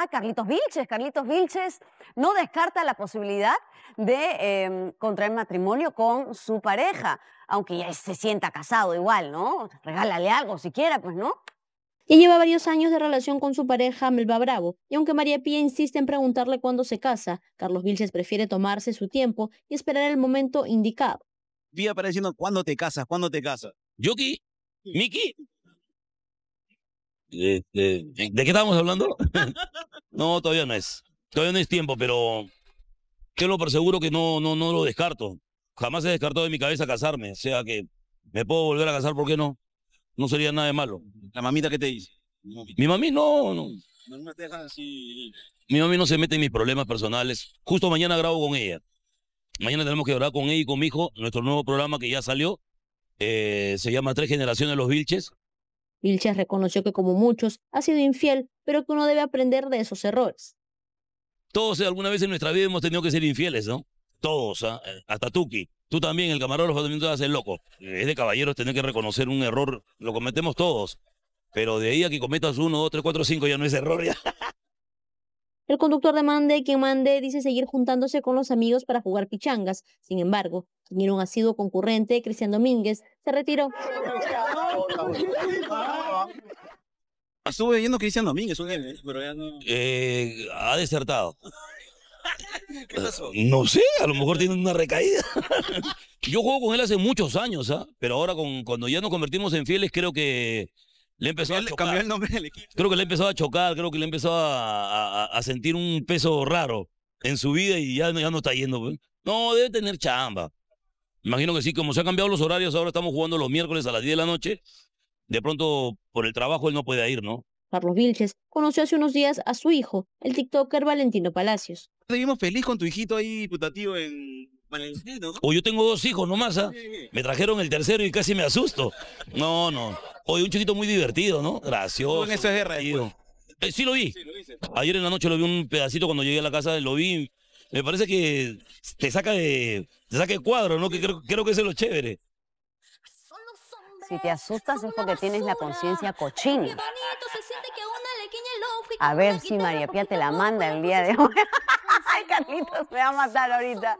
Ah, Carlitos Vilches. Carlitos Vilches no descarta la posibilidad de em, contraer matrimonio con su pareja, aunque ya se sienta casado igual, ¿no? Regálale algo siquiera, pues, ¿no? Y lleva varios años de relación con su pareja Melba Bravo, y aunque María Pía insiste en preguntarle cuándo se casa, Carlos Vilches prefiere tomarse su tiempo y esperar el momento indicado. Pía apareciendo, ¿cuándo te casas? ¿Cuándo te casas? ¿Yuki? ¿Miki? ¿De, qué estábamos hablando? no, todavía no es. Todavía no es tiempo, pero que lo perseguro que no, no, no lo descarto. Jamás se descartado de mi cabeza casarme. O sea que me puedo volver a casar, ¿por qué no? No sería nada de malo. ¿La mamita qué te dice? mi mami no, no. Mi mami no se mete en mis problemas personales. Justo mañana grabo con ella. Mañana tenemos que grabar con ella y con mi hijo nuestro nuevo programa que ya salió. Eh, se llama Tres Generaciones de los Vilches. Vilches reconoció que como muchos ha sido infiel, pero que uno debe aprender de esos errores. Todos eh, alguna vez en nuestra vida hemos tenido que ser infieles, ¿no? Todos, ah, eh, hasta Tuki. Tú también, el camarógrafo los te vas a hacer loco. Es de caballeros tener que reconocer un error, lo cometemos todos. Pero de ahí a que cometas uno, dos, tres, cuatro, cinco, ya no es error, ya. El conductor de Mande, quien Mande dice seguir juntándose con los amigos para jugar pichangas. Sin embargo, quien un asiduo concurrente, Cristian Domínguez, se retiró. Estuve viendo Cristian Domínguez, un pero ya no... Eh, ha desertado. ¿Qué pasó? Eh, no sé, a lo mejor tiene una recaída. Yo juego con él hace muchos años, ¿ah? pero ahora cuando ya nos convertimos en fieles, creo que le empezó a Creo que le empezó a chocar, creo que le empezó a, a, sentir un peso raro en su vida y ya, ya no está yendo. Pues. No, debe tener chamba. Imagino que sí, como se han cambiado los horarios, ahora estamos jugando los miércoles a las 10 de la noche. De pronto, por el trabajo, él no puede ir, ¿no? Carlos Vilches conoció hace unos días a su hijo, el TikToker Valentino Palacios. Te vimos feliz con tu hijito ahí, putativo, en o yo tengo dos hijos nomás, ¿ah? Me trajeron el tercero y casi me asusto. No, no. Oye, un chiquito muy divertido, ¿no? Gracioso. en es de eh, sí lo vi. Ayer en la noche lo vi un pedacito cuando llegué a la casa, lo vi. Me parece que te saca de, te saca cuadro, ¿no? Que creo, que es lo chévere. Si te asustas es porque tienes la conciencia cochina. A ver si María Pía te la manda el día pues, de hoy me va a matar ahorita.